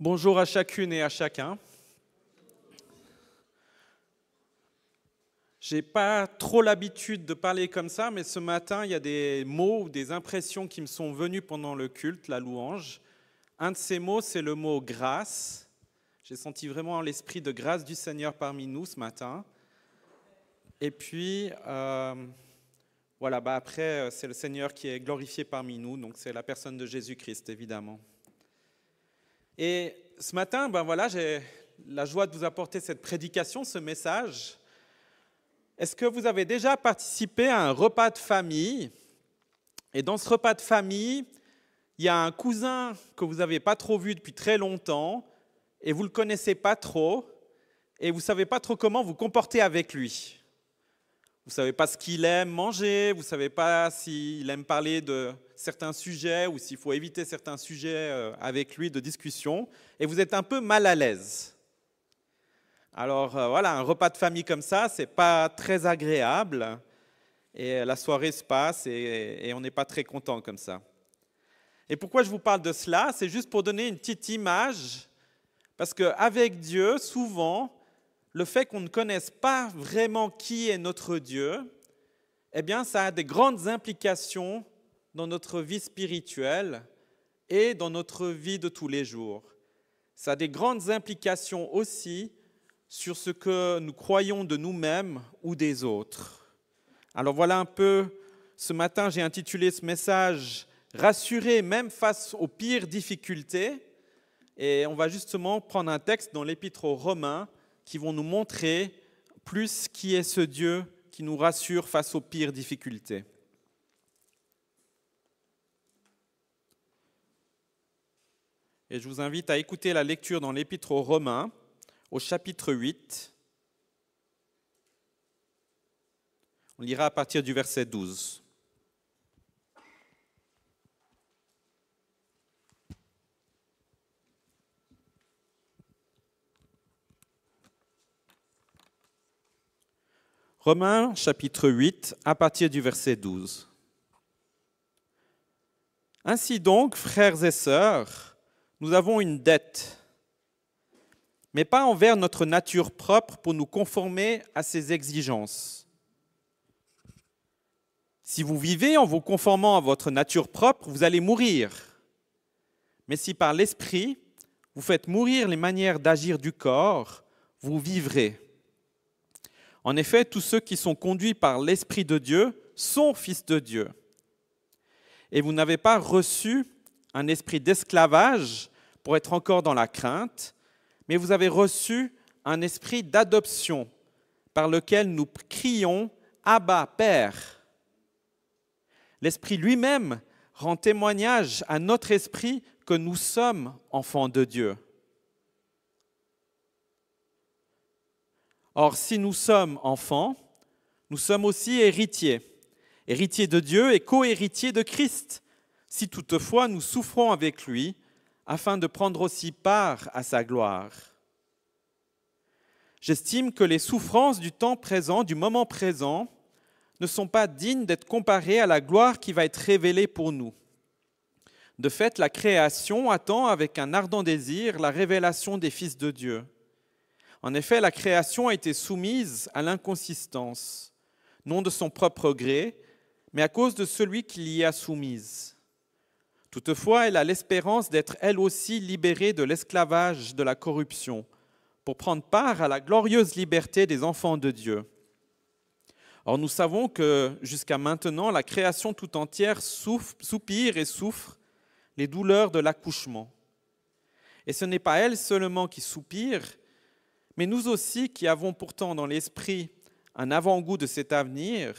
Bonjour à chacune et à chacun. J'ai pas trop l'habitude de parler comme ça, mais ce matin, il y a des mots ou des impressions qui me sont venues pendant le culte, la louange. Un de ces mots, c'est le mot grâce. J'ai senti vraiment l'esprit de grâce du Seigneur parmi nous ce matin. Et puis, euh, voilà, bah après, euh, c'est le Seigneur qui est glorifié parmi nous, donc c'est la personne de Jésus-Christ, évidemment. Et ce matin, ben voilà, j'ai la joie de vous apporter cette prédication, ce message. Est-ce que vous avez déjà participé à un repas de famille Et dans ce repas de famille, il y a un cousin que vous n'avez pas trop vu depuis très longtemps et vous ne le connaissez pas trop et vous ne savez pas trop comment vous comporter avec lui. Vous ne savez pas ce qu'il aime manger, vous ne savez pas s'il aime parler de certains sujets ou s'il faut éviter certains sujets euh, avec lui de discussion, et vous êtes un peu mal à l'aise. Alors euh, voilà, un repas de famille comme ça, c'est pas très agréable, et euh, la soirée se passe et, et on n'est pas très content comme ça. Et pourquoi je vous parle de cela C'est juste pour donner une petite image, parce qu'avec Dieu, souvent, le fait qu'on ne connaisse pas vraiment qui est notre Dieu, eh bien, ça a des grandes implications dans notre vie spirituelle et dans notre vie de tous les jours. Ça a des grandes implications aussi sur ce que nous croyons de nous-mêmes ou des autres. Alors voilà un peu, ce matin j'ai intitulé ce message Rassurer même face aux pires difficultés. Et on va justement prendre un texte dans l'épître aux Romains qui vont nous montrer plus qui est ce Dieu qui nous rassure face aux pires difficultés. Et je vous invite à écouter la lecture dans l'Épître aux Romains au chapitre 8. On lira à partir du verset 12. Romains chapitre 8 à partir du verset 12. Ainsi donc, frères et sœurs, nous avons une dette, mais pas envers notre nature propre pour nous conformer à ses exigences. Si vous vivez en vous conformant à votre nature propre, vous allez mourir. Mais si par l'esprit, vous faites mourir les manières d'agir du corps, vous vivrez. En effet, tous ceux qui sont conduits par l'Esprit de Dieu sont fils de Dieu. Et vous n'avez pas reçu un esprit d'esclavage pour être encore dans la crainte, mais vous avez reçu un esprit d'adoption par lequel nous crions Abba, Père. L'Esprit lui-même rend témoignage à notre esprit que nous sommes enfants de Dieu. Or, si nous sommes enfants, nous sommes aussi héritiers, héritiers de Dieu et co-héritiers de Christ, si toutefois nous souffrons avec lui, afin de prendre aussi part à sa gloire. J'estime que les souffrances du temps présent, du moment présent, ne sont pas dignes d'être comparées à la gloire qui va être révélée pour nous. De fait, la création attend avec un ardent désir la révélation des fils de Dieu. En effet, la création a été soumise à l'inconsistance, non de son propre gré, mais à cause de celui qui l'y a soumise. Toutefois, elle a l'espérance d'être elle aussi libérée de l'esclavage de la corruption, pour prendre part à la glorieuse liberté des enfants de Dieu. Or, nous savons que jusqu'à maintenant, la création tout entière soupire et souffre les douleurs de l'accouchement. Et ce n'est pas elle seulement qui soupire, mais nous aussi, qui avons pourtant dans l'esprit un avant-goût de cet avenir,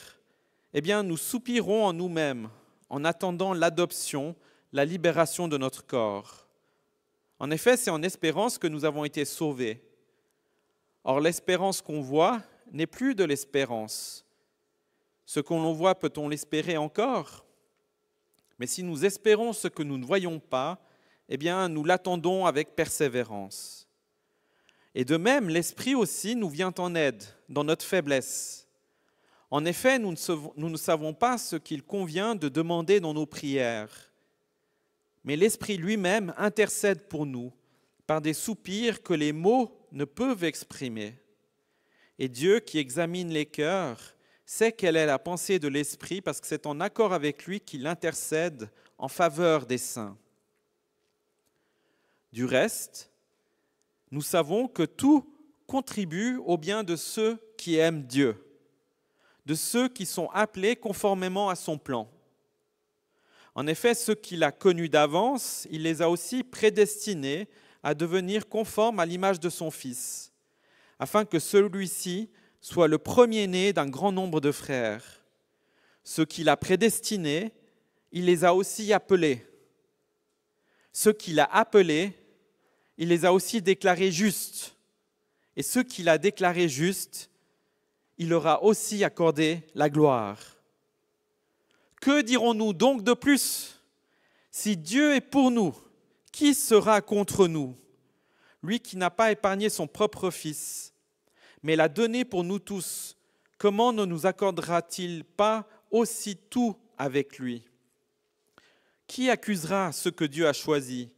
eh bien, nous soupirons en nous-mêmes en attendant l'adoption, la libération de notre corps. En effet, c'est en espérance que nous avons été sauvés. Or, l'espérance qu'on voit n'est plus de l'espérance. Ce qu'on l'on voit, peut-on l'espérer encore Mais si nous espérons ce que nous ne voyons pas, eh bien, nous l'attendons avec persévérance. Et de même, l'Esprit aussi nous vient en aide dans notre faiblesse. En effet, nous ne, savons, pas ce qu'il convient de demander dans nos prières. Mais l'Esprit lui-même intercède pour nous par des soupirs que les mots ne peuvent exprimer. Et Dieu qui examine les cœurs sait quelle est la pensée de l'Esprit parce que c'est en accord avec lui qu'il intercède en faveur des saints. Du reste, nous savons que tout contribue au bien de ceux qui aiment Dieu, de ceux qui sont appelés conformément à son plan. En effet, ceux qu'il a connus d'avance, il les a aussi prédestinés à devenir conformes à l'image de son Fils, afin que celui-ci soit le premier-né d'un grand nombre de frères. Ceux qu'il a prédestinés, il les a aussi appelés. Ceux qu'il a appelés, il les a aussi déclarés justes. Et ceux qu'il a déclarés justes, il leur a aussi accordé la gloire. Que dirons-nous donc de plus Si Dieu est pour nous, qui sera contre nous Lui qui n'a pas épargné son propre Fils, mais l'a donné pour nous tous, comment ne nous accordera-t-il pas aussi tout avec lui Qui accusera ce que Dieu a choisi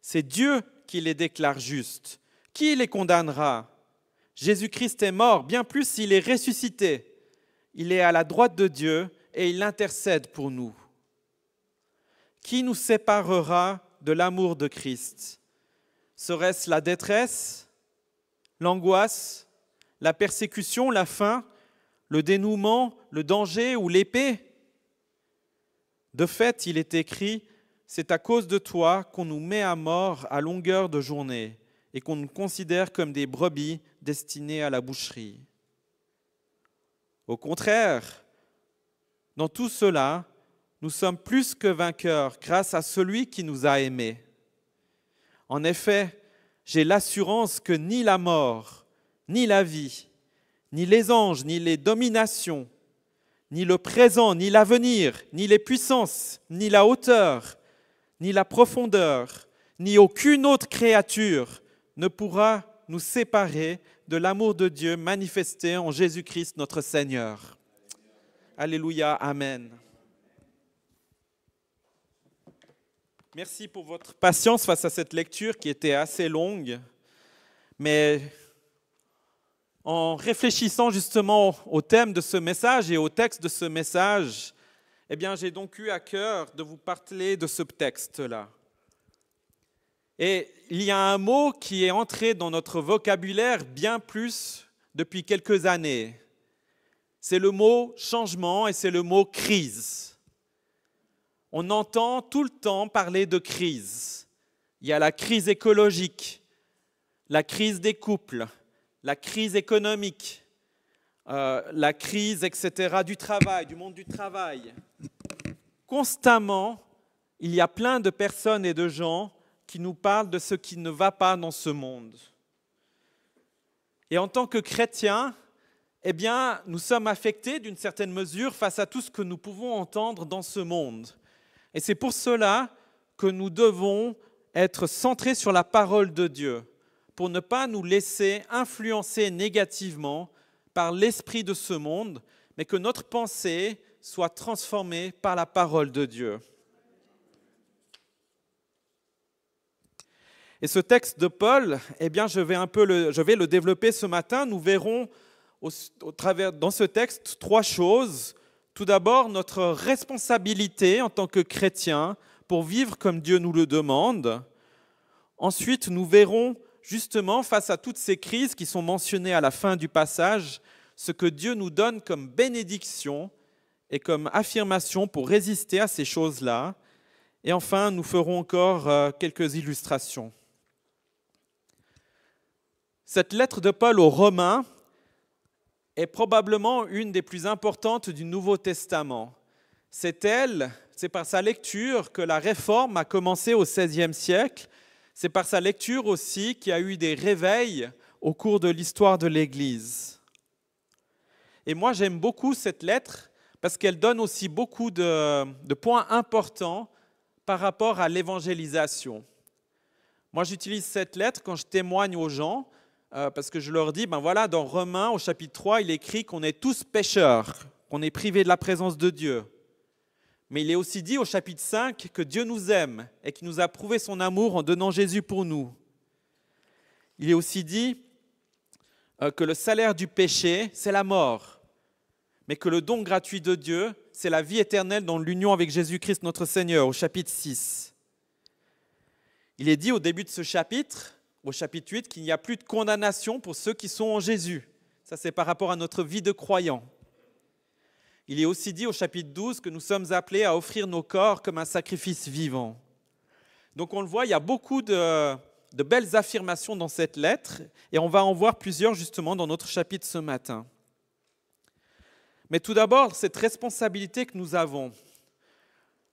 C'est Dieu qui les déclare justes. Qui les condamnera Jésus-Christ est mort, bien plus il est ressuscité. Il est à la droite de Dieu et il intercède pour nous. Qui nous séparera de l'amour de Christ Serait-ce la détresse, l'angoisse, la persécution, la faim, le dénouement, le danger ou l'épée De fait, il est écrit, c'est à cause de toi qu'on nous met à mort à longueur de journée et qu'on nous considère comme des brebis destinées à la boucherie. Au contraire, dans tout cela, nous sommes plus que vainqueurs grâce à celui qui nous a aimés. En effet, j'ai l'assurance que ni la mort, ni la vie, ni les anges, ni les dominations, ni le présent, ni l'avenir, ni les puissances, ni la hauteur, ni la profondeur, ni aucune autre créature ne pourra nous séparer de l'amour de Dieu manifesté en Jésus-Christ notre Seigneur. Alléluia, Amen. Merci pour votre patience face à cette lecture qui était assez longue, mais en réfléchissant justement au thème de ce message et au texte de ce message, eh bien, j'ai donc eu à cœur de vous parler de ce texte-là. Et il y a un mot qui est entré dans notre vocabulaire bien plus depuis quelques années. C'est le mot changement et c'est le mot crise. On entend tout le temps parler de crise. Il y a la crise écologique, la crise des couples, la crise économique, euh, la crise, etc., du travail, du monde du travail. Constamment, il y a plein de personnes et de gens qui nous parlent de ce qui ne va pas dans ce monde. Et en tant que chrétiens, eh bien, nous sommes affectés d'une certaine mesure face à tout ce que nous pouvons entendre dans ce monde. Et c'est pour cela que nous devons être centrés sur la parole de Dieu, pour ne pas nous laisser influencer négativement l'esprit de ce monde, mais que notre pensée soit transformée par la parole de Dieu. Et ce texte de Paul, eh bien, je vais un peu le, je vais le développer ce matin. Nous verrons au, travers, dans ce texte trois choses. Tout d'abord, notre responsabilité en tant que chrétien pour vivre comme Dieu nous le demande. Ensuite, nous verrons justement, face à toutes ces crises qui sont mentionnées à la fin du passage, ce que Dieu nous donne comme bénédiction et comme affirmation pour résister à ces choses-là. Et enfin, nous ferons encore euh, quelques illustrations. Cette lettre de Paul aux Romains est probablement une des plus importantes du Nouveau Testament. C'est elle, c'est par sa lecture que la réforme a commencé au XVIe siècle c'est par sa lecture aussi qu'il y a eu des réveils au cours de l'histoire de l'Église. Et moi, j'aime beaucoup cette lettre parce qu'elle donne aussi beaucoup de, points importants par rapport à l'évangélisation. Moi, j'utilise cette lettre quand je témoigne aux gens euh, parce que je leur dis, ben voilà, dans Romains au chapitre 3, il écrit qu'on est tous pécheurs, qu'on est privés de la présence de Dieu. Mais il est aussi dit au chapitre 5 que Dieu nous aime et qu'il nous a prouvé son amour en donnant Jésus pour nous. Il est aussi dit euh, que le salaire du péché, c'est la mort, mais que le don gratuit de Dieu, c'est la vie éternelle dans l'union avec Jésus-Christ notre Seigneur, au chapitre 6. Il est dit au début de ce chapitre, au chapitre 8, qu'il n'y a plus de condamnation pour ceux qui sont en Jésus. Ça, c'est par rapport à notre vie de croyant. Il est aussi dit au chapitre 12 que nous sommes appelés à offrir nos corps comme un sacrifice vivant. Donc on le voit, il y a beaucoup de, belles affirmations dans cette lettre et on va en voir plusieurs justement dans notre chapitre ce matin. Mais tout d'abord, cette responsabilité que nous avons.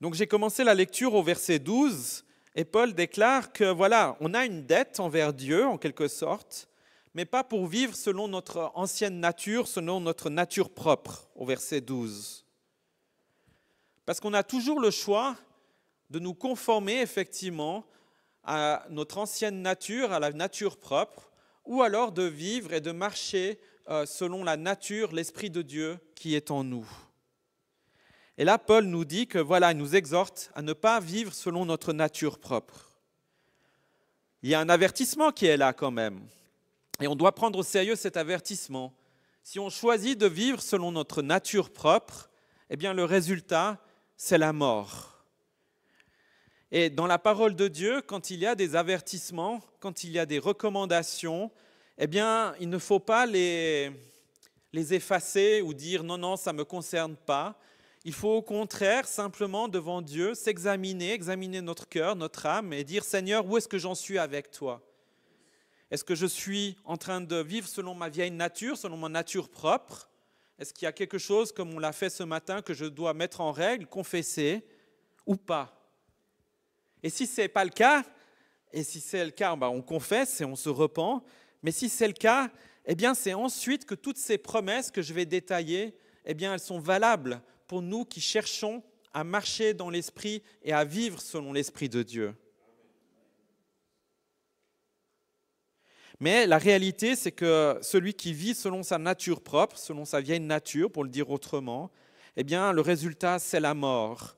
Donc j'ai commencé la lecture au verset 12 et Paul déclare que voilà, on a une dette envers Dieu en quelque sorte mais pas pour vivre selon notre ancienne nature, selon notre nature propre, au verset 12. Parce qu'on a toujours le choix de nous conformer effectivement à notre ancienne nature, à la nature propre, ou alors de vivre et de marcher euh, selon la nature, l'Esprit de Dieu qui est en nous. Et là, Paul nous dit que voilà, il nous exhorte à ne pas vivre selon notre nature propre. Il y a un avertissement qui est là quand même. Et on doit prendre au sérieux cet avertissement. Si on choisit de vivre selon notre nature propre, eh bien le résultat, c'est la mort. Et dans la parole de Dieu, quand il y a des avertissements, quand il y a des recommandations, eh bien, il ne faut pas les, les effacer ou dire non, non, ça ne me concerne pas. Il faut au contraire, simplement devant Dieu, s'examiner, examiner notre cœur, notre âme et dire Seigneur, où est-ce que j'en suis avec toi est-ce que je suis en train de vivre selon ma vieille nature, selon ma nature propre Est-ce qu'il y a quelque chose, comme on l'a fait ce matin, que je dois mettre en règle, confesser ou pas Et si ce n'est pas le cas, et si c'est le cas, ben, on confesse et on se repent. Mais si c'est le cas, eh bien c'est ensuite que toutes ces promesses que je vais détailler, eh bien elles sont valables pour nous qui cherchons à marcher dans l'esprit et à vivre selon l'esprit de Dieu. Mais la réalité, c'est que celui qui vit selon sa nature propre, selon sa vieille nature, pour le dire autrement, eh bien, le résultat, c'est la mort.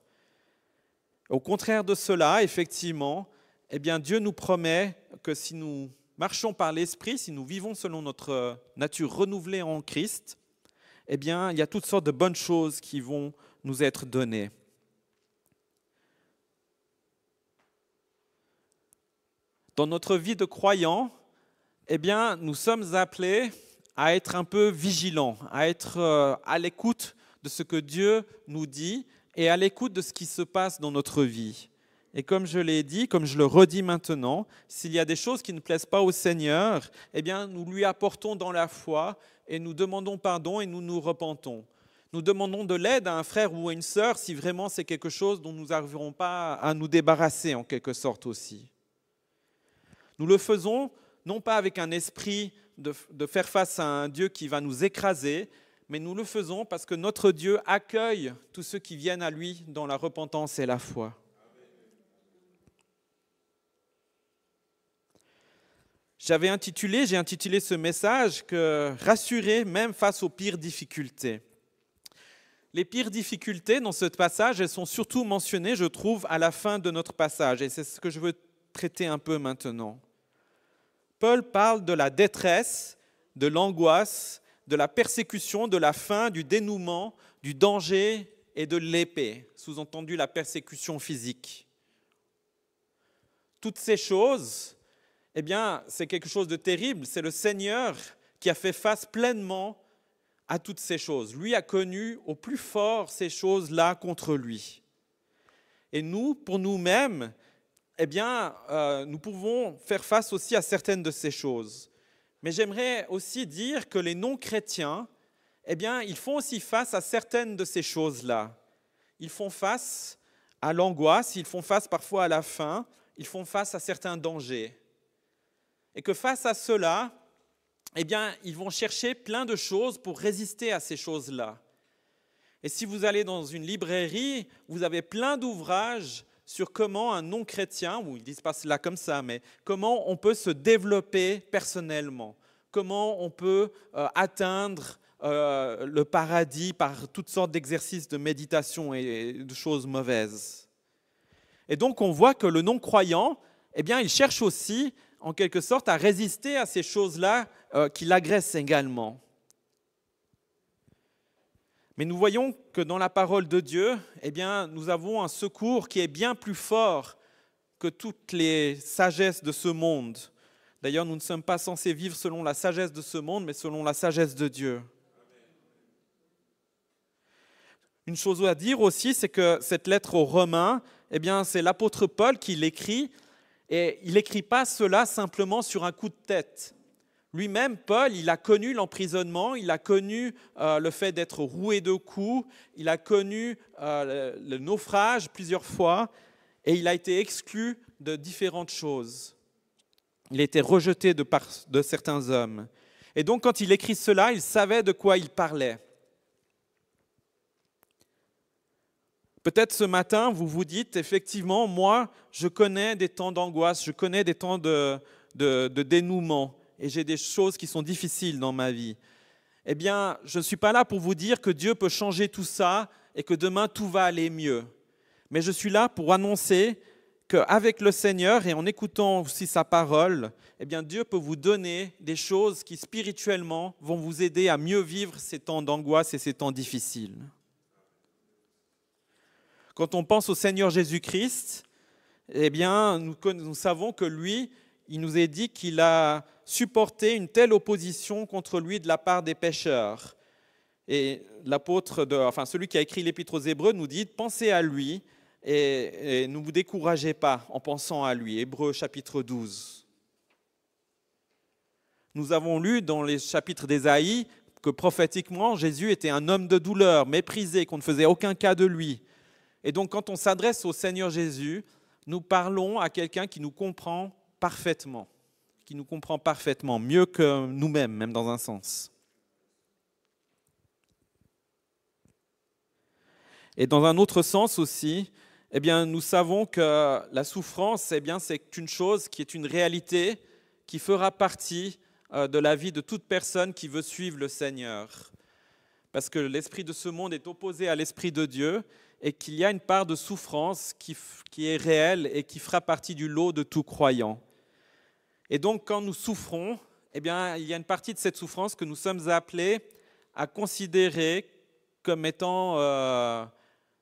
Au contraire de cela, effectivement, eh bien, Dieu nous promet que si nous marchons par l'esprit, si nous vivons selon notre nature renouvelée en Christ, eh bien, il y a toutes sortes de bonnes choses qui vont nous être données. Dans notre vie de croyant, eh bien, nous sommes appelés à être un peu vigilants, à être euh, à l'écoute de ce que Dieu nous dit et à l'écoute de ce qui se passe dans notre vie. Et comme je l'ai dit, comme je le redis maintenant, s'il y a des choses qui ne plaisent pas au Seigneur, eh bien, nous lui apportons dans la foi et nous demandons pardon et nous nous repentons. Nous demandons de l'aide à un frère ou à une sœur si vraiment c'est quelque chose dont nous n'arriverons pas à nous débarrasser en quelque sorte aussi. Nous le faisons non pas avec un esprit de, faire face à un Dieu qui va nous écraser, mais nous le faisons parce que notre Dieu accueille tous ceux qui viennent à lui dans la repentance et la foi. J'avais intitulé, j'ai intitulé ce message que rassurer même face aux pires difficultés. Les pires difficultés dans ce passage, elles sont surtout mentionnées, je trouve, à la fin de notre passage, et c'est ce que je veux traiter un peu maintenant. Paul parle de la détresse, de l'angoisse, de la persécution, de la faim, du dénouement, du danger et de l'épée, sous-entendu la persécution physique. Toutes ces choses, eh bien, c'est quelque chose de terrible. C'est le Seigneur qui a fait face pleinement à toutes ces choses. Lui a connu au plus fort ces choses-là contre lui. Et nous, pour nous-mêmes, eh bien, euh, nous pouvons faire face aussi à certaines de ces choses. Mais j'aimerais aussi dire que les non-chrétiens, eh bien, ils font aussi face à certaines de ces choses-là. Ils font face à l'angoisse, ils font face parfois à la faim, ils font face à certains dangers. Et que face à cela, eh bien, ils vont chercher plein de choses pour résister à ces choses-là. Et si vous allez dans une librairie, vous avez plein d'ouvrages sur comment un non-chrétien, ou ils disent pas cela comme ça, mais comment on peut se développer personnellement, comment on peut euh, atteindre euh, le paradis par toutes sortes d'exercices de méditation et de choses mauvaises. Et donc on voit que le non-croyant, eh bien, il cherche aussi, en quelque sorte, à résister à ces choses-là euh, qui l'agressent également. Mais nous voyons que dans la parole de Dieu, eh bien, nous avons un secours qui est bien plus fort que toutes les sagesses de ce monde. D'ailleurs, nous ne sommes pas censés vivre selon la sagesse de ce monde, mais selon la sagesse de Dieu. Une chose à dire aussi, c'est que cette lettre aux Romains, eh bien, c'est l'apôtre Paul qui l'écrit, et il n'écrit pas cela simplement sur un coup de tête. Lui-même, Paul, il a connu l'emprisonnement, il a connu euh, le fait d'être roué de coups, il a connu euh, le, naufrage plusieurs fois, et il a été exclu de différentes choses. Il a été rejeté de, par, certains hommes. Et donc quand il écrit cela, il savait de quoi il parlait. Peut-être ce matin, vous vous dites, effectivement, moi, je connais des temps d'angoisse, je connais des temps de dénouement et j'ai des choses qui sont difficiles dans ma vie, eh bien, je ne suis pas là pour vous dire que Dieu peut changer tout ça et que demain tout va aller mieux. Mais je suis là pour annoncer qu'avec le Seigneur et en écoutant aussi sa parole, eh bien, Dieu peut vous donner des choses qui spirituellement vont vous aider à mieux vivre ces temps d'angoisse et ces temps difficiles. Quand on pense au Seigneur Jésus-Christ, eh bien, nous savons que lui, il nous est dit qu'il a supporté une telle opposition contre lui de la part des pêcheurs. Et l'apôtre, enfin celui qui a écrit l'épître aux Hébreux nous dit pensez à lui et, et ne vous découragez pas en pensant à lui. Hébreux chapitre 12. Nous avons lu dans les chapitres d'Ésaïe que prophétiquement Jésus était un homme de douleur, méprisé, qu'on ne faisait aucun cas de lui. Et donc quand on s'adresse au Seigneur Jésus, nous parlons à quelqu'un qui nous comprend parfaitement, qui nous comprend parfaitement, mieux que nous-mêmes, même dans un sens. Et dans un autre sens aussi, eh bien, nous savons que la souffrance, eh bien, c'est une chose qui est une réalité qui fera partie euh, de la vie de toute personne qui veut suivre le Seigneur. Parce que l'esprit de ce monde est opposé à l'esprit de Dieu et qu'il y a une part de souffrance qui est réelle et qui fera partie du lot de tout croyant. Et donc, quand nous souffrons, eh bien, il y a une partie de cette souffrance que nous sommes appelés à considérer comme étant euh,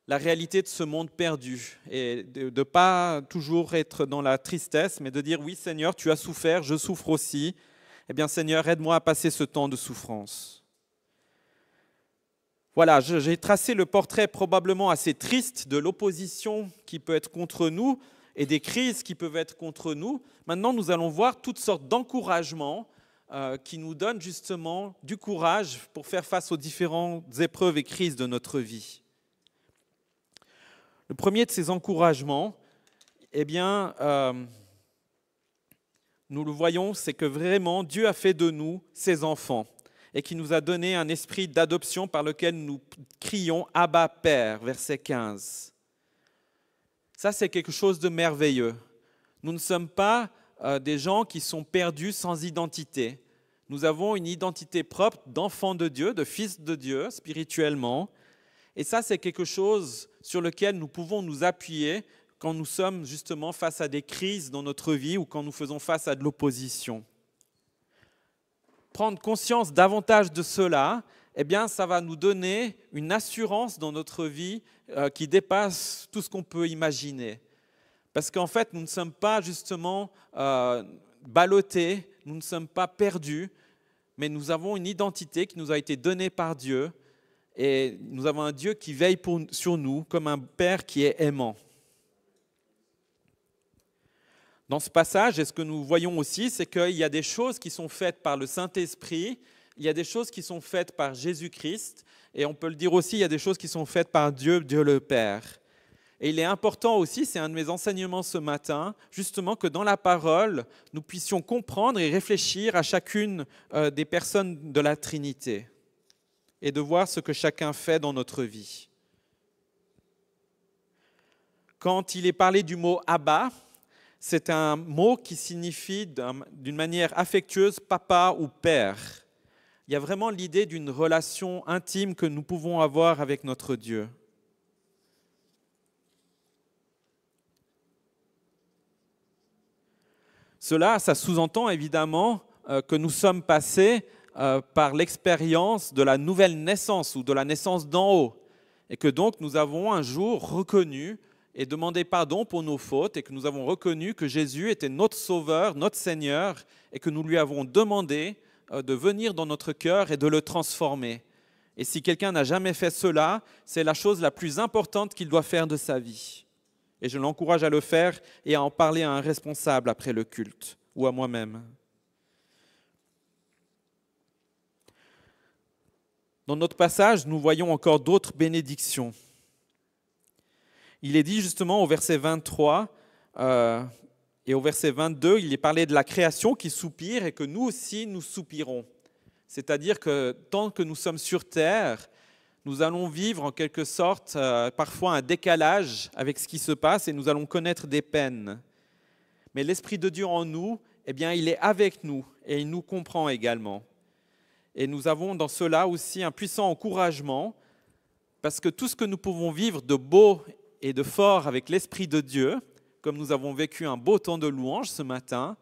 la réalité de ce monde perdu. Et de ne pas toujours être dans la tristesse, mais de dire Oui, Seigneur, tu as souffert, je souffre aussi. Eh bien, Seigneur, aide-moi à passer ce temps de souffrance. Voilà, j'ai tracé le portrait probablement assez triste de l'opposition qui peut être contre nous, et des crises qui peuvent être contre nous, maintenant nous allons voir toutes sortes d'encouragements euh, qui nous donnent justement du courage pour faire face aux différentes épreuves et crises de notre vie. Le premier de ces encouragements, eh bien, euh, nous le voyons, c'est que vraiment Dieu a fait de nous ses enfants et qui nous a donné un esprit d'adoption par lequel nous crions Abba Père, verset 15. Ça, c'est quelque chose de merveilleux. Nous ne sommes pas euh, des gens qui sont perdus sans identité. Nous avons une identité propre d'enfants de Dieu, de fils de Dieu spirituellement. Et ça, c'est quelque chose sur lequel nous pouvons nous appuyer quand nous sommes justement face à des crises dans notre vie ou quand nous faisons face à de l'opposition. Prendre conscience davantage de cela, eh bien, ça va nous donner une assurance dans notre vie euh, qui dépasse tout ce qu'on peut imaginer. Parce qu'en fait, nous ne sommes pas justement euh, ballottés, nous ne sommes pas perdus, mais nous avons une identité qui nous a été donnée par Dieu. Et nous avons un Dieu qui veille sur nous comme un Père qui est aimant. Dans ce passage, et ce que nous voyons aussi, c'est qu'il y a des choses qui sont faites par le Saint-Esprit il y a des choses qui sont faites par Jésus-Christ, et on peut le dire aussi, il y a des choses qui sont faites par Dieu, Dieu le Père. Et il est important aussi, c'est un de mes enseignements ce matin, justement que dans la parole, nous puissions comprendre et réfléchir à chacune euh, des personnes de la Trinité et de voir ce que chacun fait dans notre vie. Quand il est parlé du mot Abba, c'est un mot qui signifie d'une manière affectueuse papa ou père il y a vraiment l'idée d'une relation intime que nous pouvons avoir avec notre Dieu. Cela, ça sous-entend évidemment euh, que nous sommes passés euh, par l'expérience de la nouvelle naissance ou de la naissance d'en haut, et que donc nous avons un jour reconnu et demandé pardon pour nos fautes, et que nous avons reconnu que Jésus était notre Sauveur, notre Seigneur, et que nous lui avons demandé euh, de venir dans notre cœur et de le transformer. Et si quelqu'un n'a jamais fait cela, c'est la chose la plus importante qu'il doit faire de sa vie. Et je l'encourage à le faire et à en parler à un responsable après le culte ou à moi-même. Dans notre passage, nous voyons encore d'autres bénédictions. Il est dit justement au verset 23, et au verset 22, il est parlé de la création qui soupire et que nous aussi, nous soupirons. C'est-à-dire que tant que nous sommes sur Terre, nous allons vivre en quelque sorte euh, parfois un décalage avec ce qui se passe et nous allons connaître des peines. Mais l'Esprit de Dieu en nous, eh bien, il est avec nous et il nous comprend également. Et nous avons dans cela aussi un puissant encouragement parce que tout ce que nous pouvons vivre de beau et de fort avec l'Esprit de Dieu, comme nous avons vécu un beau temps de louange ce matin,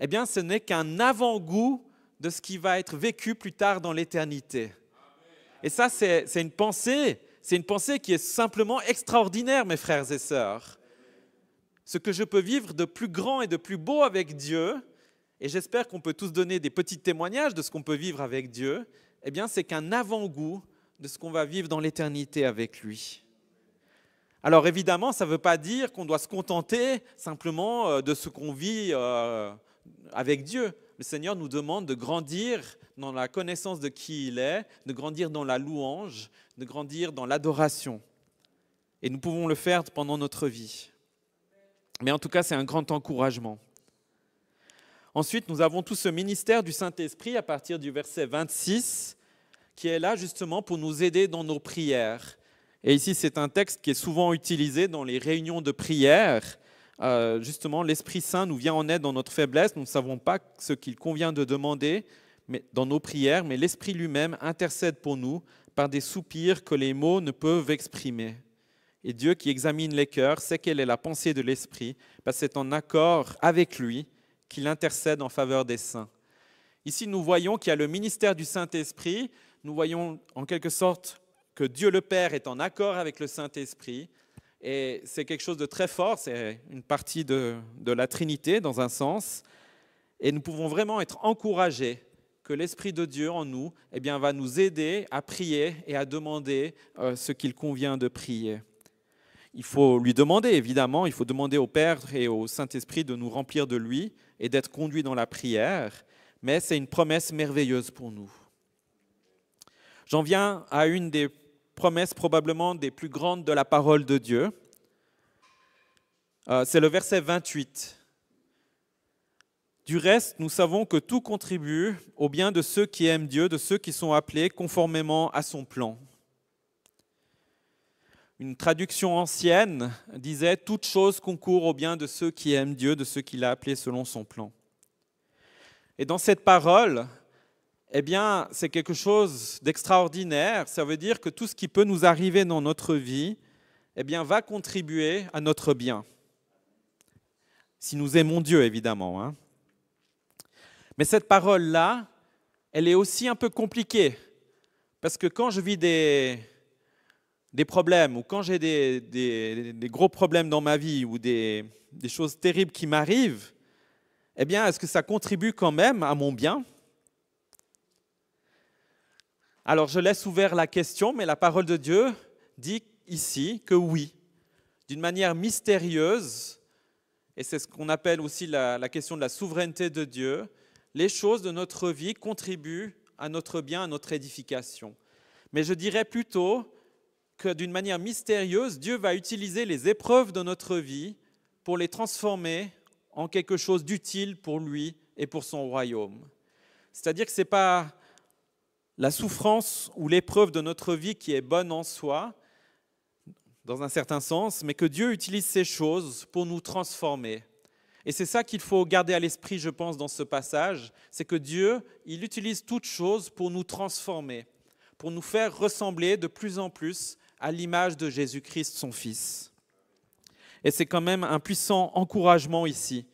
eh bien, ce n'est qu'un avant-goût de ce qui va être vécu plus tard dans l'éternité. Et ça, c'est une pensée, c'est une pensée qui est simplement extraordinaire, mes frères et sœurs. Ce que je peux vivre de plus grand et de plus beau avec Dieu, et j'espère qu'on peut tous donner des petits témoignages de ce qu'on peut vivre avec Dieu, eh bien, c'est qu'un avant-goût de ce qu'on va vivre dans l'éternité avec lui. Alors évidemment, ça ne veut pas dire qu'on doit se contenter simplement euh, de ce qu'on vit euh, avec Dieu. Le Seigneur nous demande de grandir dans la connaissance de qui il est, de grandir dans la louange, de grandir dans l'adoration. Et nous pouvons le faire pendant notre vie. Mais en tout cas, c'est un grand encouragement. Ensuite, nous avons tout ce ministère du Saint-Esprit à partir du verset 26 qui est là justement pour nous aider dans nos prières, et ici, c'est un texte qui est souvent utilisé dans les réunions de prière. Euh, justement, l'Esprit Saint nous vient en aide dans notre faiblesse. Nous ne savons pas ce qu'il convient de demander mais, dans nos prières, mais l'Esprit lui-même intercède pour nous par des soupirs que les mots ne peuvent exprimer. Et Dieu qui examine les cœurs sait quelle est la pensée de l'Esprit, parce que c'est en accord avec lui qu'il intercède en faveur des saints. Ici, nous voyons qu'il y a le ministère du Saint-Esprit, nous voyons en quelque sorte que Dieu le Père est en accord avec le Saint-Esprit. Et c'est quelque chose de très fort, c'est une partie de, la Trinité dans un sens. Et nous pouvons vraiment être encouragés que l'Esprit de Dieu en nous eh bien, va nous aider à prier et à demander euh, ce qu'il convient de prier. Il faut lui demander, évidemment, il faut demander au Père et au Saint-Esprit de nous remplir de lui et d'être conduits dans la prière, mais c'est une promesse merveilleuse pour nous. J'en viens à une des promesse probablement des plus grandes de la parole de Dieu. Euh, c'est le verset 28. Du reste, nous savons que tout contribue au bien de ceux qui aiment Dieu, de ceux qui sont appelés conformément à son plan. Une traduction ancienne disait Toute chose concourt au bien de ceux qui aiment Dieu, de ceux qu'il a appelés selon son plan. Et dans cette parole, eh bien, c'est quelque chose d'extraordinaire. Ça veut dire que tout ce qui peut nous arriver dans notre vie, eh bien, va contribuer à notre bien. Si nous aimons Dieu, évidemment. Hein. Mais cette parole-là, elle est aussi un peu compliquée. Parce que quand je vis des, des problèmes ou quand j'ai des, gros problèmes dans ma vie ou des, des choses terribles qui m'arrivent, eh bien, est-ce que ça contribue quand même à mon bien alors je laisse ouvert la question, mais la parole de Dieu dit ici que oui, d'une manière mystérieuse, et c'est ce qu'on appelle aussi la, question de la souveraineté de Dieu, les choses de notre vie contribuent à notre bien, à notre édification. Mais je dirais plutôt que d'une manière mystérieuse, Dieu va utiliser les épreuves de notre vie pour les transformer en quelque chose d'utile pour lui et pour son royaume. C'est-à-dire que ce n'est pas la souffrance ou l'épreuve de notre vie qui est bonne en soi, dans un certain sens, mais que Dieu utilise ces choses pour nous transformer. Et c'est ça qu'il faut garder à l'esprit, je pense, dans ce passage, c'est que Dieu, il utilise toutes choses pour nous transformer, pour nous faire ressembler de plus en plus à l'image de Jésus-Christ, son Fils. Et c'est quand même un puissant encouragement ici.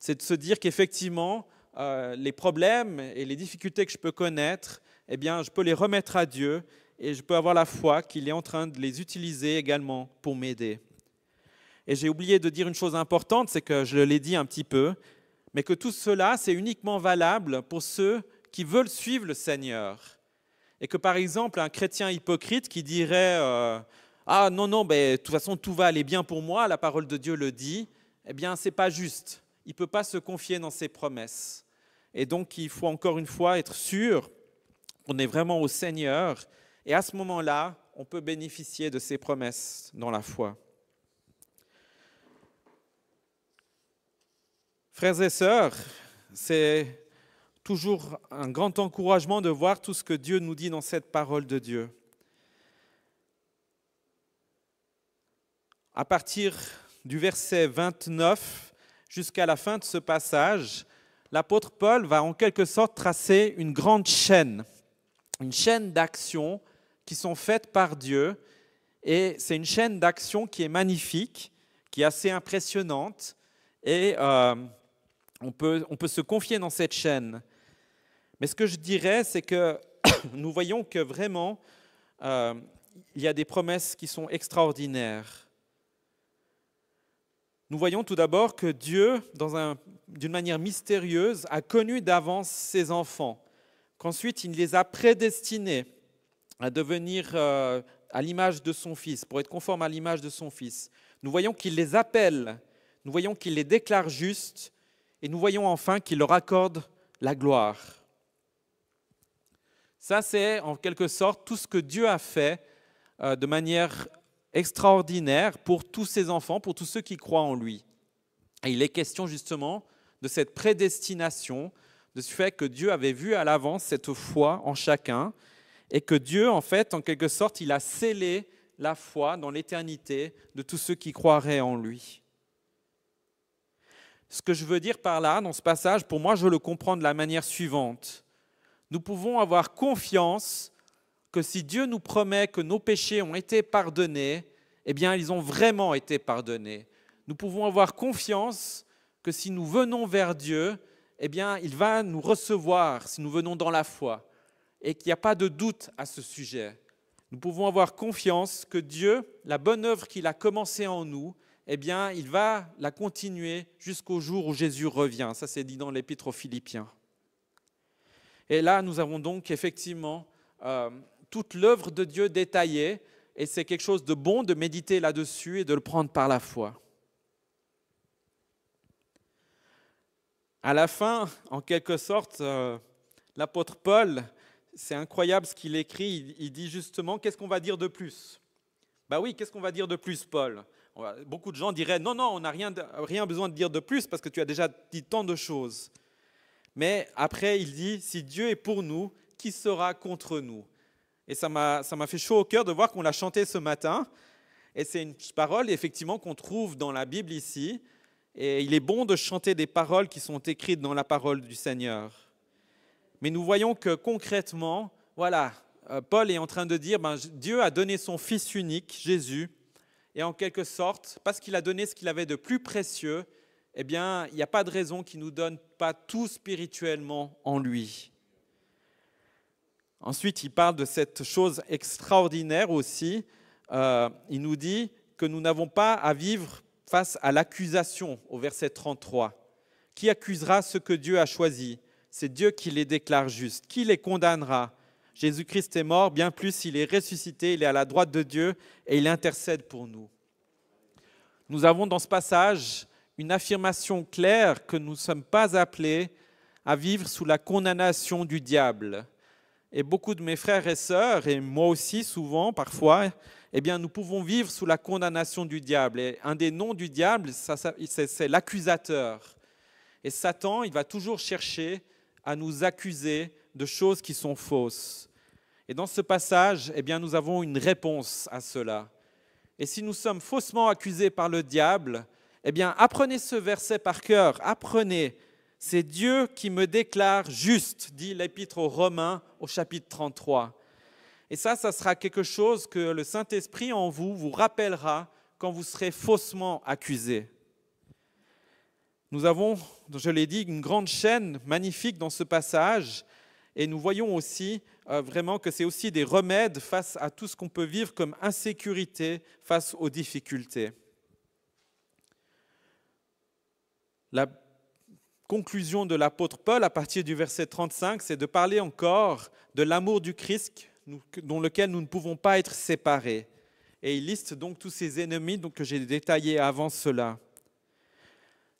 C'est de se dire qu'effectivement, euh, les problèmes et les difficultés que je peux connaître, eh bien, je peux les remettre à Dieu et je peux avoir la foi qu'il est en train de les utiliser également pour m'aider. Et j'ai oublié de dire une chose importante, c'est que je l'ai dit un petit peu, mais que tout cela, c'est uniquement valable pour ceux qui veulent suivre le Seigneur. Et que par exemple, un chrétien hypocrite qui dirait euh, Ah non, non, ben, de toute façon, tout va aller bien pour moi, la parole de Dieu le dit, eh bien, ce n'est pas juste. Il ne peut pas se confier dans ses promesses. Et donc, il faut encore une fois être sûr on est vraiment au Seigneur. Et à ce moment-là, on peut bénéficier de ses promesses dans la foi. Frères et sœurs, c'est toujours un grand encouragement de voir tout ce que Dieu nous dit dans cette parole de Dieu. À partir du verset 29 jusqu'à la fin de ce passage, l'apôtre Paul va en quelque sorte tracer une grande chaîne une chaîne d'actions qui sont faites par Dieu. Et c'est une chaîne d'actions qui est magnifique, qui est assez impressionnante. Et euh, on, peut, on peut se confier dans cette chaîne. Mais ce que je dirais, c'est que nous voyons que vraiment, euh, il y a des promesses qui sont extraordinaires. Nous voyons tout d'abord que Dieu, d'une manière mystérieuse, a connu d'avance ses enfants. Ensuite, il les a prédestinés à devenir euh, à l'image de son Fils, pour être conformes à l'image de son Fils. Nous voyons qu'il les appelle, nous voyons qu'il les déclare justes, et nous voyons enfin qu'il leur accorde la gloire. Ça, c'est en quelque sorte tout ce que Dieu a fait euh, de manière extraordinaire pour tous ses enfants, pour tous ceux qui croient en lui. Et il est question justement de cette prédestination, ce fait que Dieu avait vu à l'avance cette foi en chacun et que Dieu, en fait, en quelque sorte, il a scellé la foi dans l'éternité de tous ceux qui croiraient en lui. Ce que je veux dire par là, dans ce passage, pour moi, je le comprends de la manière suivante. Nous pouvons avoir confiance que si Dieu nous promet que nos péchés ont été pardonnés, eh bien, ils ont vraiment été pardonnés. Nous pouvons avoir confiance que si nous venons vers Dieu, eh bien, il va nous recevoir si nous venons dans la foi et qu'il n'y a pas de doute à ce sujet. Nous pouvons avoir confiance que Dieu, la bonne œuvre qu'il a commencée en nous, eh bien, il va la continuer jusqu'au jour où Jésus revient. Ça, c'est dit dans l'Épître aux Philippiens. Et là, nous avons donc effectivement euh, toute l'œuvre de Dieu détaillée, et c'est quelque chose de bon de méditer là-dessus et de le prendre par la foi. À la fin, en quelque sorte, euh, l'apôtre Paul, c'est incroyable ce qu'il écrit, il, dit justement, qu'est-ce qu'on va dire de plus Bah oui, qu'est-ce qu'on va dire de plus, Paul Beaucoup de gens diraient, non, non, on n'a rien, rien besoin de dire de plus parce que tu as déjà dit tant de choses. Mais après, il dit, si Dieu est pour nous, qui sera contre nous Et ça m'a fait chaud au cœur de voir qu'on l'a chanté ce matin. Et c'est une parole, effectivement, qu'on trouve dans la Bible ici. Et il est bon de chanter des paroles qui sont écrites dans la parole du Seigneur. Mais nous voyons que concrètement, voilà, euh, Paul est en train de dire, ben, Dieu a donné son Fils unique, Jésus, et en quelque sorte, parce qu'il a donné ce qu'il avait de plus précieux, eh bien, il n'y a pas de raison qu'il ne nous donne pas tout spirituellement en lui. Ensuite, il parle de cette chose extraordinaire aussi. Euh, il nous dit que nous n'avons pas à vivre face à l'accusation au verset 33. Qui accusera ce que Dieu a choisi C'est Dieu qui les déclare justes. Qui les condamnera Jésus-Christ est mort, bien plus, il est ressuscité, il est à la droite de Dieu et il intercède pour nous. Nous avons dans ce passage une affirmation claire que nous ne sommes pas appelés à vivre sous la condamnation du diable. Et beaucoup de mes frères et sœurs, et moi aussi souvent parfois, eh bien, nous pouvons vivre sous la condamnation du diable. Et un des noms du diable, c'est l'accusateur. Et Satan, il va toujours chercher à nous accuser de choses qui sont fausses. Et dans ce passage, eh bien, nous avons une réponse à cela. Et si nous sommes faussement accusés par le diable, eh bien, apprenez ce verset par cœur. Apprenez, c'est Dieu qui me déclare juste, dit l'épître aux Romains au chapitre 33. Et ça, ça sera quelque chose que le Saint-Esprit en vous vous rappellera quand vous serez faussement accusé. Nous avons, je l'ai dit, une grande chaîne magnifique dans ce passage et nous voyons aussi euh, vraiment que c'est aussi des remèdes face à tout ce qu'on peut vivre comme insécurité, face aux difficultés. La conclusion de l'apôtre Paul à partir du verset 35, c'est de parler encore de l'amour du Christ dont lequel nous ne pouvons pas être séparés. Et il liste donc tous ces ennemis que j'ai détaillés avant cela.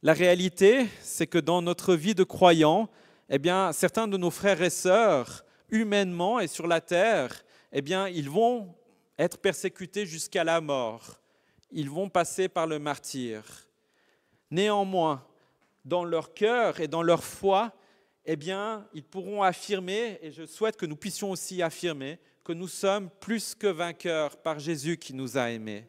La réalité, c'est que dans notre vie de croyants, eh bien, certains de nos frères et sœurs, humainement et sur la terre, eh bien, ils vont être persécutés jusqu'à la mort. Ils vont passer par le martyre. Néanmoins, dans leur cœur et dans leur foi, eh bien, ils pourront affirmer, et je souhaite que nous puissions aussi affirmer, que nous sommes plus que vainqueurs par Jésus qui nous a aimés.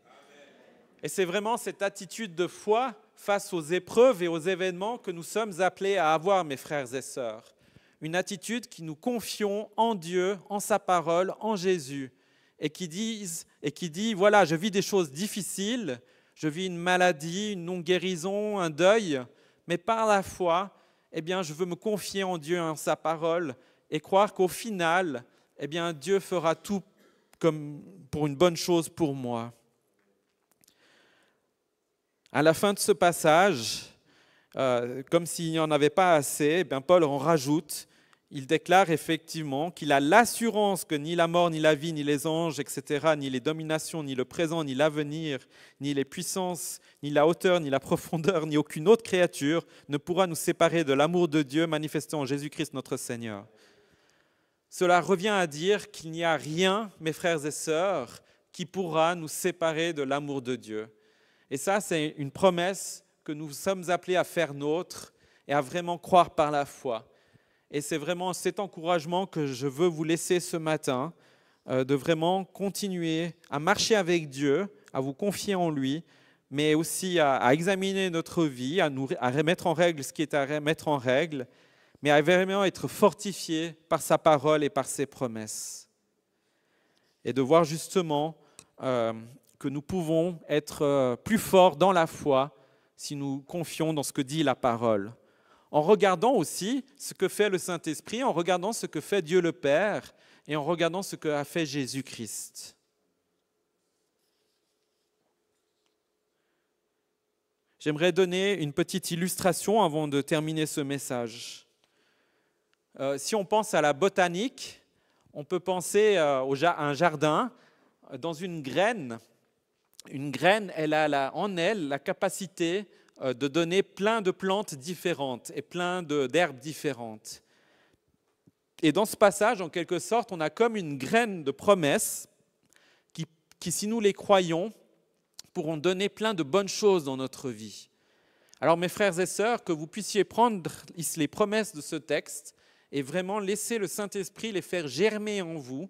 Et c'est vraiment cette attitude de foi face aux épreuves et aux événements que nous sommes appelés à avoir, mes frères et sœurs. Une attitude qui nous confions en Dieu, en sa parole, en Jésus, et qui, disent, et qui dit, voilà, je vis des choses difficiles, je vis une maladie, une non-guérison, un deuil, mais par la foi, eh je veux me confier en Dieu, en sa parole, et croire qu'au final, eh bien, Dieu fera tout comme pour une bonne chose pour moi. À la fin de ce passage, euh, comme s'il n'y en avait pas assez, eh bien, Paul en rajoute il déclare effectivement qu'il a l'assurance que ni la mort, ni la vie, ni les anges, etc., ni les dominations, ni le présent, ni l'avenir, ni les puissances, ni la hauteur, ni la profondeur, ni aucune autre créature ne pourra nous séparer de l'amour de Dieu manifesté en Jésus-Christ notre Seigneur. Cela revient à dire qu'il n'y a rien, mes frères et sœurs, qui pourra nous séparer de l'amour de Dieu. Et ça, c'est une promesse que nous sommes appelés à faire nôtre et à vraiment croire par la foi. Et c'est vraiment cet encouragement que je veux vous laisser ce matin, euh, de vraiment continuer à marcher avec Dieu, à vous confier en lui, mais aussi à, examiner notre vie, à, remettre en règle ce qui est à remettre en règle, mais à vraiment être fortifié par sa parole et par ses promesses. Et de voir justement euh, que nous pouvons être euh, plus forts dans la foi si nous confions dans ce que dit la parole en regardant aussi ce que fait le Saint-Esprit, en regardant ce que fait Dieu le Père et en regardant ce que a fait Jésus-Christ. J'aimerais donner une petite illustration avant de terminer ce message. Euh, si on pense à la botanique, on peut penser euh, à un jardin. Euh, dans une graine, une graine, elle a en elle la capacité euh, de donner plein de plantes différentes et plein d'herbes différentes. Et dans ce passage, en quelque sorte, on a comme une graine de promesses qui, si nous les croyons, pourront donner plein de bonnes choses dans notre vie. Alors mes frères et sœurs, que vous puissiez prendre les promesses de ce texte et vraiment laisser le Saint-Esprit les faire germer en vous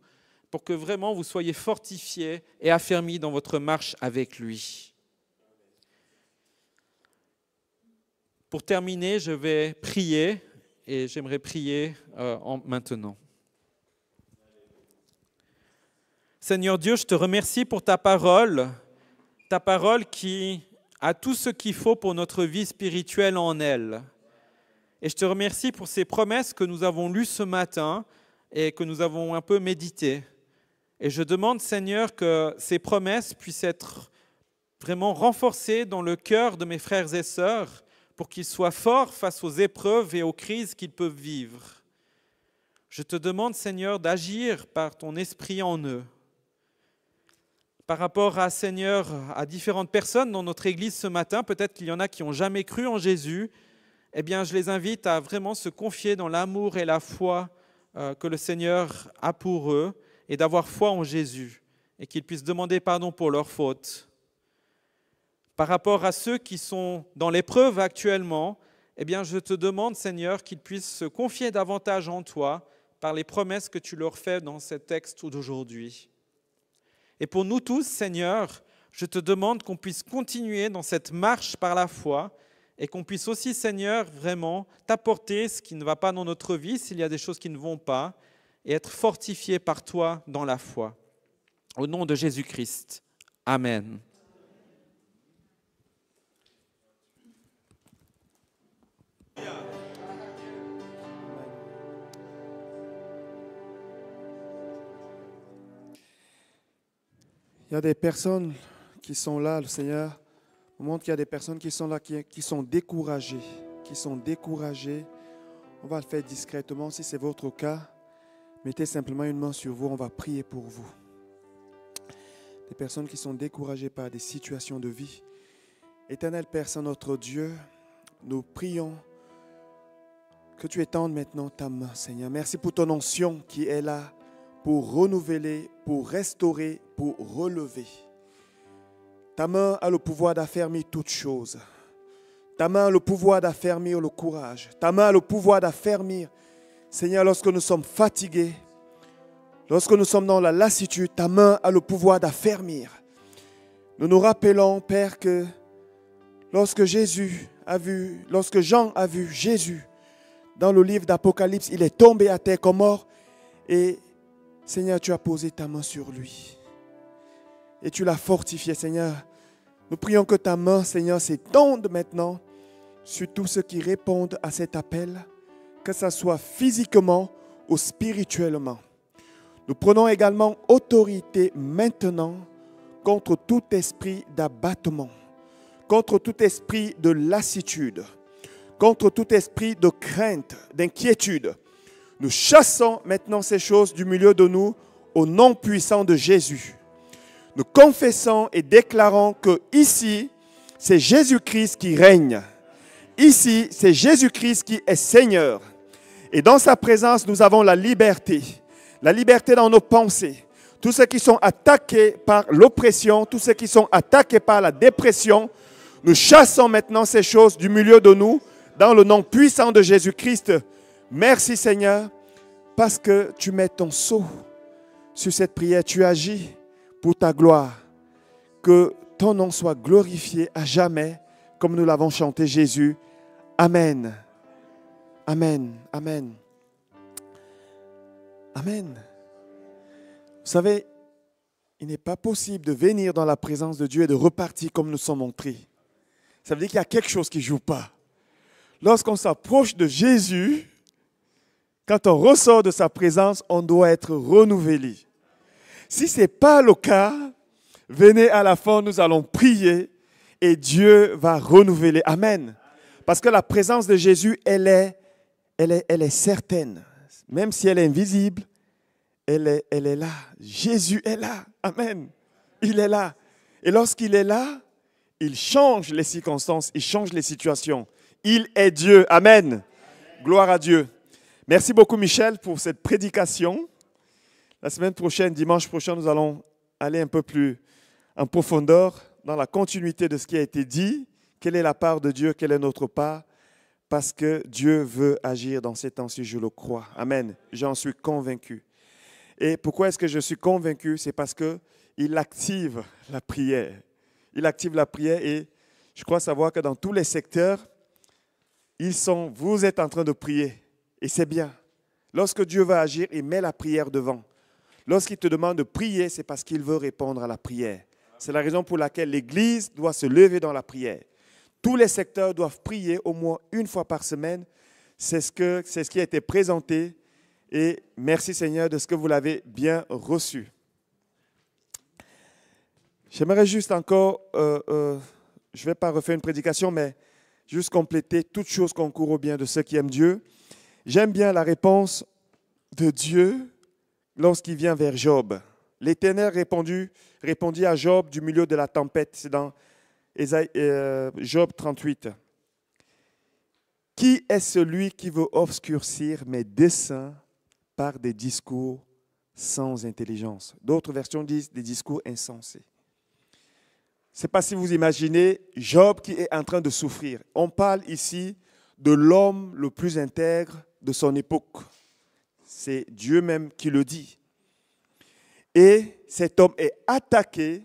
pour que vraiment vous soyez fortifiés et affermis dans votre marche avec lui. Pour terminer, je vais prier et j'aimerais prier euh, en, maintenant. Seigneur Dieu, je te remercie pour ta parole, ta parole qui a tout ce qu'il faut pour notre vie spirituelle en elle. Et je te remercie pour ces promesses que nous avons lues ce matin et que nous avons un peu méditées. Et je demande, Seigneur, que ces promesses puissent être vraiment renforcées dans le cœur de mes frères et sœurs pour qu'ils soient forts face aux épreuves et aux crises qu'ils peuvent vivre. Je te demande, Seigneur, d'agir par ton esprit en eux. Par rapport à, Seigneur, à différentes personnes dans notre Église ce matin, peut-être qu'il y en a qui n'ont jamais cru en Jésus, eh bien, je les invite à vraiment se confier dans l'amour et la foi euh, que le Seigneur a pour eux et d'avoir foi en Jésus et qu'ils puissent demander pardon pour leurs fautes. Par rapport à ceux qui sont dans l'épreuve actuellement, eh bien, je te demande, Seigneur, qu'ils puissent se confier davantage en toi par les promesses que tu leur fais dans ces textes d'aujourd'hui. Et pour nous tous, Seigneur, je te demande qu'on puisse continuer dans cette marche par la foi et qu'on puisse aussi, Seigneur, vraiment t'apporter ce qui ne va pas dans notre vie, s'il y a des choses qui ne vont pas, et être fortifié par toi dans la foi. Au nom de Jésus-Christ. Amen. Il y a des personnes qui sont là, le Seigneur montre qu'il y a des personnes qui sont là, qui, sont découragées, qui sont découragées. On va le faire discrètement si c'est votre cas. Mettez simplement une main sur vous, on va prier pour vous. Des personnes qui sont découragées par des situations de vie. Éternel Père Saint notre Dieu, nous prions que tu étendes maintenant ta main, Seigneur. Merci pour ton onction qui est là pour renouveler, pour restaurer pour relever. Ta main a le pouvoir d'affermir toutes choses. Ta main a le pouvoir d'affermir le courage. Ta main a le pouvoir d'affermir, Seigneur, lorsque nous sommes fatigués, lorsque nous sommes dans la lassitude, ta main a le pouvoir d'affermir. Nous nous rappelons, Père, que lorsque Jésus a vu, lorsque Jean a vu Jésus dans le livre d'Apocalypse, il est tombé à terre comme mort et Seigneur, tu as posé ta main sur lui et tu l'as fortifié, Seigneur. Nous prions que ta main, Seigneur, s'étende maintenant sur tous ceux qui répondent à cet appel, que ce soit physiquement ou spirituellement. Nous prenons également autorité maintenant contre tout esprit d'abattement, contre tout esprit de lassitude, contre tout esprit de crainte, d'inquiétude. Nous chassons maintenant ces choses du milieu de nous au nom puissant de Jésus nous confessons et déclarons que ici, c'est Jésus-Christ qui règne. Ici, c'est Jésus-Christ qui est Seigneur. Et dans sa présence, nous avons la liberté. La liberté dans nos pensées. Tous ceux qui sont attaqués par l'oppression, tous ceux qui sont attaqués par la dépression, nous chassons maintenant ces choses du milieu de nous dans le nom puissant de Jésus-Christ. Merci Seigneur, parce que tu mets ton sceau sur cette prière, tu agis pour ta gloire. Que ton nom soit glorifié à jamais, comme nous l'avons chanté Jésus. Amen. Amen. Amen. Amen. Vous savez, il n'est pas possible de venir dans la présence de Dieu et de repartir comme nous sommes entrés. Ça veut dire qu'il y a quelque chose qui ne joue pas. Lorsqu'on s'approche de Jésus, quand on ressort de sa présence, on doit être renouvelé. Si ce n'est pas le cas, venez à la fin, nous allons prier et Dieu va renouveler. Amen. Parce que la présence de Jésus, elle est, elle est, certaine. Même si elle est invisible, elle est, elle là. Jésus est là. Amen. Il est là. Et lorsqu'il est là, il change les circonstances, il change les situations. Il est Dieu. Amen. Gloire à Dieu. Merci beaucoup Michel pour cette prédication. La semaine prochaine, dimanche prochain, nous allons aller un peu plus en profondeur dans la continuité de ce qui a été dit. Quelle est la part de Dieu Quelle est notre part Parce que Dieu veut agir dans ces temps-ci, je le crois. Amen. J'en suis convaincu. Et pourquoi est-ce que je suis convaincu C'est parce que il active la prière. Il active la prière et je crois savoir que dans tous les secteurs, ils sont, vous êtes en train de prier. Et c'est bien. Lorsque Dieu va agir, il met la prière devant. Lorsqu'il te demande de prier, c'est parce qu'il veut répondre à la prière. C'est la raison pour laquelle l'Église doit se lever dans la prière. Tous les secteurs doivent prier au moins une fois par semaine. C'est ce, ce qui a été présenté. Et merci Seigneur de ce que vous l'avez bien reçu. J'aimerais juste encore, euh, euh, je ne vais pas refaire une prédication, mais juste compléter toute chose concourt au bien de ceux qui aiment Dieu. J'aime bien la réponse de Dieu lorsqu'il vient vers Job. L'Éternel répondit, répondit à Job du milieu de la tempête. C'est dans euh, Job 38. Qui est celui qui veut obscurcir mes desseins par des discours sans intelligence D'autres versions disent des discours insensés. C'est ne pas si vous imaginez Job qui est en train de souffrir. On parle ici de l'homme le plus intègre de son époque. C'est Dieu même qui le dit. Et cet homme est attaqué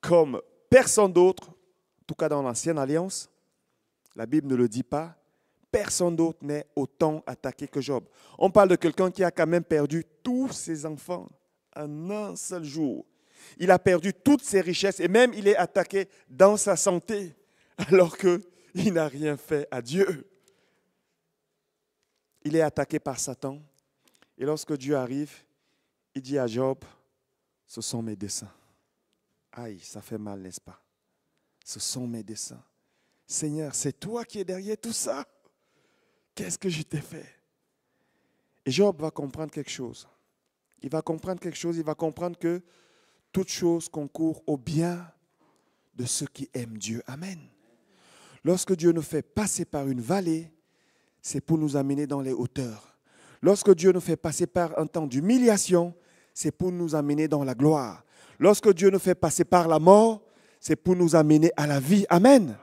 comme personne d'autre, en tout cas dans l'ancienne alliance. La Bible ne le dit pas. Personne d'autre n'est autant attaqué que Job. On parle de quelqu'un qui a quand même perdu tous ses enfants en un seul jour. Il a perdu toutes ses richesses et même il est attaqué dans sa santé alors qu'il n'a rien fait à Dieu. Il est attaqué par Satan et lorsque Dieu arrive, il dit à Job, ce sont mes desseins. Aïe, ça fait mal, n'est-ce pas Ce sont mes desseins. Seigneur, c'est toi qui es derrière tout ça. Qu'est-ce que je t'ai fait Et Job va comprendre quelque chose. Il va comprendre quelque chose, il va comprendre que toute chose concourt au bien de ceux qui aiment Dieu. Amen. Lorsque Dieu nous fait passer par une vallée, c'est pour nous amener dans les hauteurs. Lorsque Dieu nous fait passer par un temps d'humiliation, c'est pour nous amener dans la gloire. Lorsque Dieu nous fait passer par la mort, c'est pour nous amener à la vie. Amen.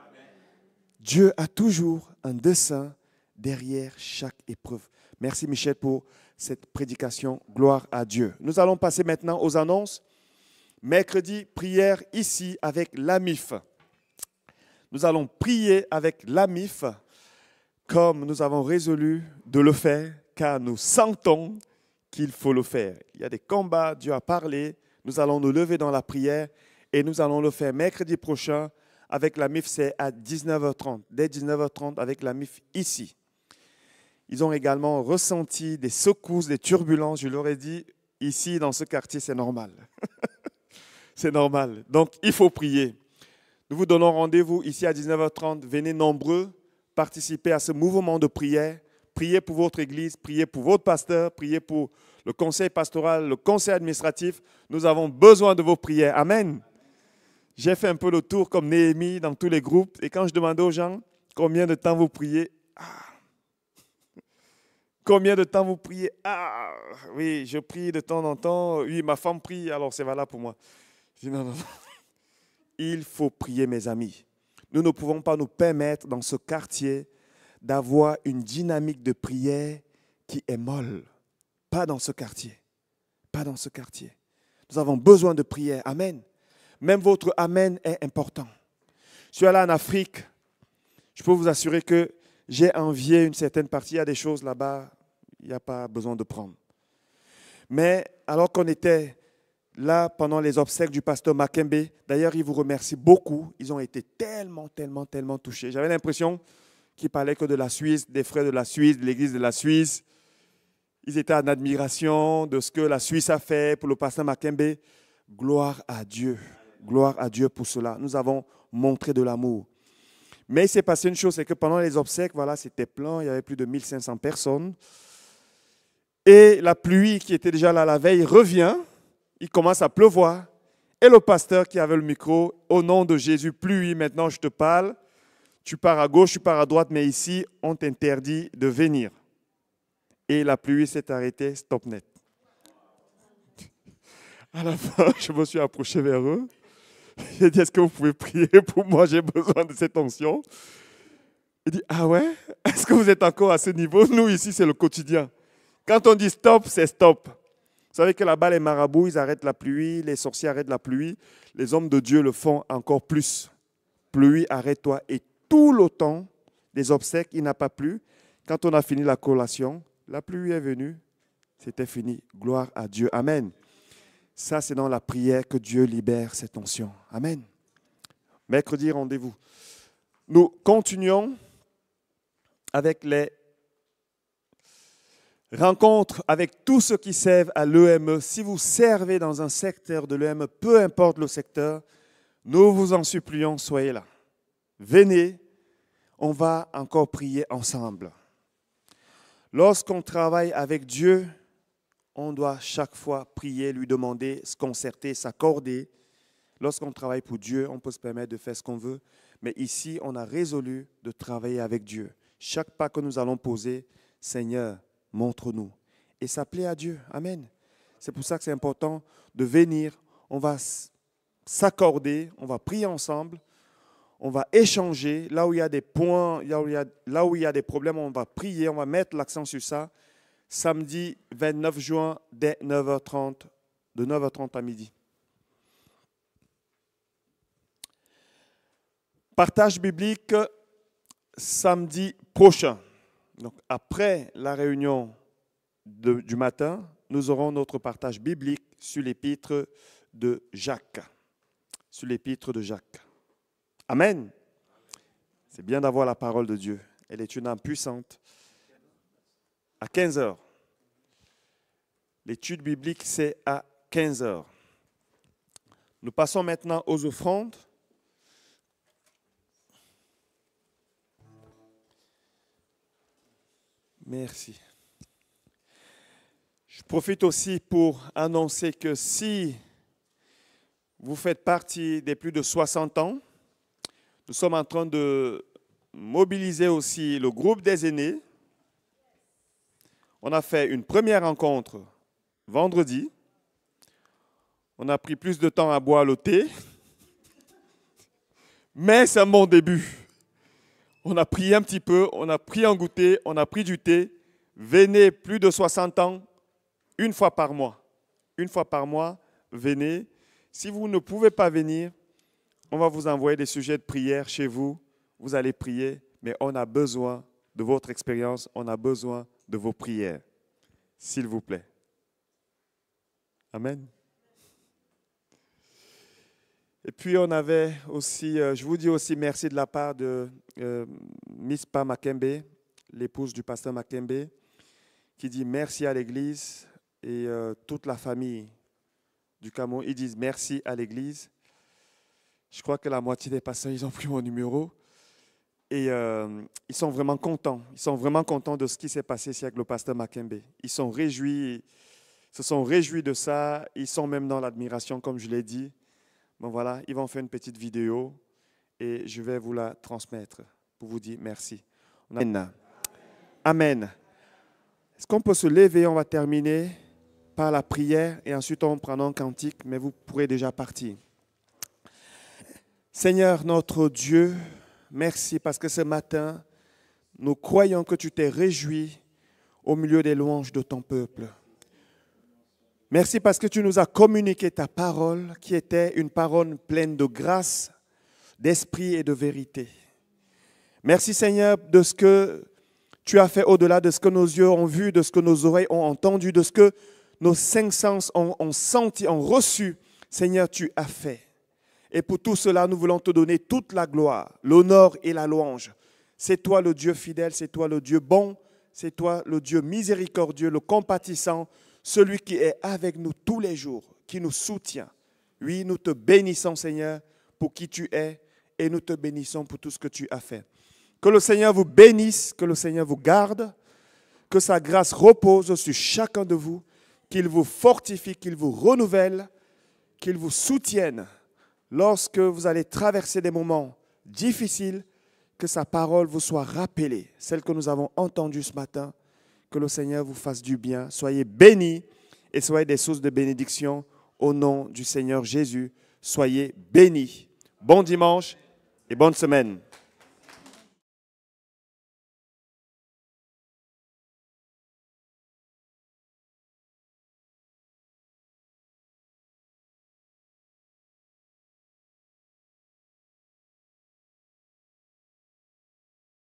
Dieu a toujours un dessein derrière chaque épreuve. Merci Michel pour cette prédication. Gloire à Dieu. Nous allons passer maintenant aux annonces. Mercredi, prière ici avec l'AMIF. Nous allons prier avec l'AMIF comme nous avons résolu de le faire car nous sentons qu'il faut le faire. Il y a des combats, Dieu a parlé, nous allons nous lever dans la prière et nous allons le faire mercredi prochain avec la MIF, c'est à 19h30, dès 19h30 avec la MIF ici. Ils ont également ressenti des secousses, des turbulences, je leur ai dit, ici dans ce quartier, c'est normal. c'est normal. Donc il faut prier. Nous vous donnons rendez-vous ici à 19h30. Venez nombreux participer à ce mouvement de prière Priez pour votre église, priez pour votre pasteur, priez pour le conseil pastoral, le conseil administratif. Nous avons besoin de vos prières. Amen. J'ai fait un peu le tour comme Néhémie dans tous les groupes. Et quand je demandais aux gens combien de temps vous priez, ah, combien de temps vous priez, ah, oui, je prie de temps en temps. Oui, ma femme prie, alors c'est valable pour moi. Je non, non, non. Il faut prier, mes amis. Nous ne pouvons pas nous permettre dans ce quartier d'avoir une dynamique de prière qui est molle. Pas dans ce quartier. Pas dans ce quartier. Nous avons besoin de prière. Amen. Même votre Amen est important. Je suis en Afrique. Je peux vous assurer que j'ai envié une certaine partie. Il y a des choses là-bas, il n'y a pas besoin de prendre. Mais alors qu'on était là pendant les obsèques du pasteur Makembe, d'ailleurs, il vous remercie beaucoup. Ils ont été tellement, tellement, tellement touchés. J'avais l'impression qui parlait que de la Suisse, des frères de la Suisse, de l'église de la Suisse. Ils étaient en admiration de ce que la Suisse a fait pour le pasteur Makembe. Gloire à Dieu. Gloire à Dieu pour cela. Nous avons montré de l'amour. Mais il s'est passé une chose, c'est que pendant les obsèques, voilà, c'était plein, il y avait plus de 1500 personnes. Et la pluie qui était déjà là la veille revient, il commence à pleuvoir. Et le pasteur qui avait le micro, au nom de Jésus, pluie, maintenant je te parle, tu pars à gauche, tu pars à droite, mais ici, on t'interdit de venir. Et la pluie s'est arrêtée, stop net. À la fin, je me suis approché vers eux. J'ai dit, est-ce que vous pouvez prier pour moi J'ai besoin de cette tension. Il dit, ah ouais Est-ce que vous êtes encore à ce niveau Nous, ici, c'est le quotidien. Quand on dit stop, c'est stop. Vous savez que là-bas, les marabouts, ils arrêtent la pluie, les sorciers arrêtent la pluie. Les hommes de Dieu le font encore plus. Pluie, arrête-toi et tout le temps des obsèques, il n'a pas plu. Quand on a fini la collation, la pluie est venue, c'était fini. Gloire à Dieu. Amen. Ça, c'est dans la prière que Dieu libère cette tension. Amen. Mercredi, rendez-vous. Nous continuons avec les rencontres avec tous ceux qui servent à l'EME. Si vous servez dans un secteur de l'EME, peu importe le secteur, nous vous en supplions, soyez là venez, on va encore prier ensemble. Lorsqu'on travaille avec Dieu, on doit chaque fois prier, lui demander, se concerter, s'accorder. Lorsqu'on travaille pour Dieu, on peut se permettre de faire ce qu'on veut. Mais ici, on a résolu de travailler avec Dieu. Chaque pas que nous allons poser, Seigneur, montre-nous. Et s'appeler à Dieu. Amen. C'est pour ça que c'est important de venir. On va s'accorder, on va prier ensemble on va échanger. Là où il y a des points, là où il y a, des problèmes, on va prier, on va mettre l'accent sur ça. Samedi 29 juin, dès 9h30, de 9h30 à midi. Partage biblique samedi prochain. Donc après la réunion du matin, nous aurons notre partage biblique sur l'épître de Jacques. Sur l'épître de Jacques. Amen. C'est bien d'avoir la parole de Dieu. Elle est une âme puissante. À 15 heures. L'étude biblique, c'est à 15 heures. Nous passons maintenant aux offrandes. Merci. Je profite aussi pour annoncer que si vous faites partie des plus de 60 ans, nous sommes en train de mobiliser aussi le groupe des aînés. On a fait une première rencontre vendredi. On a pris plus de temps à boire le thé. Mais c'est un bon début. On a pris un petit peu, on a pris un goûter, on a pris du thé. Venez plus de 60 ans, une fois par mois. Une fois par mois, venez. Si vous ne pouvez pas venir, on va vous envoyer des sujets de prière chez vous. Vous allez prier, mais on a besoin de votre expérience, on a besoin de vos prières. S'il vous plaît. Amen. Et puis on avait aussi, euh, je vous dis aussi merci de la part de euh, Miss Pam Makembe, l'épouse du pasteur Makembe, qui dit merci à l'Église et euh, toute la famille du Cameroun. Ils disent merci à l'Église je crois que la moitié des pasteurs, ils ont pris mon numéro. Et euh, ils sont vraiment contents. Ils sont vraiment contents de ce qui s'est passé ici avec le pasteur Makembe. Ils sont réjouis. se sont réjouis de ça. Ils sont même dans l'admiration, comme je l'ai dit. Bon voilà, ils vont faire une petite vidéo et je vais vous la transmettre pour vous dire merci. Amen. Amen. Est-ce qu'on peut se lever On va terminer par la prière et ensuite on prend un cantique, mais vous pourrez déjà partir. Seigneur notre Dieu, merci parce que ce matin, nous croyons que tu t'es réjoui au milieu des louanges de ton peuple. Merci parce que tu nous as communiqué ta parole qui était une parole pleine de grâce, d'esprit et de vérité. Merci Seigneur de ce que tu as fait au-delà de ce que nos yeux ont vu, de ce que nos oreilles ont entendu, de ce que nos cinq sens ont, senti, ont reçu. Seigneur, tu as fait. Et pour tout cela, nous voulons te donner toute la gloire, l'honneur et la louange. C'est toi le Dieu fidèle, c'est toi le Dieu bon, c'est toi le Dieu miséricordieux, le compatissant, celui qui est avec nous tous les jours, qui nous soutient. Oui, nous te bénissons Seigneur pour qui tu es et nous te bénissons pour tout ce que tu as fait. Que le Seigneur vous bénisse, que le Seigneur vous garde, que sa grâce repose sur chacun de vous, qu'il vous fortifie, qu'il vous renouvelle, qu'il vous soutienne lorsque vous allez traverser des moments difficiles, que sa parole vous soit rappelée, celle que nous avons entendue ce matin, que le Seigneur vous fasse du bien. Soyez bénis et soyez des sources de bénédiction au nom du Seigneur Jésus. Soyez bénis. Bon dimanche et bonne semaine.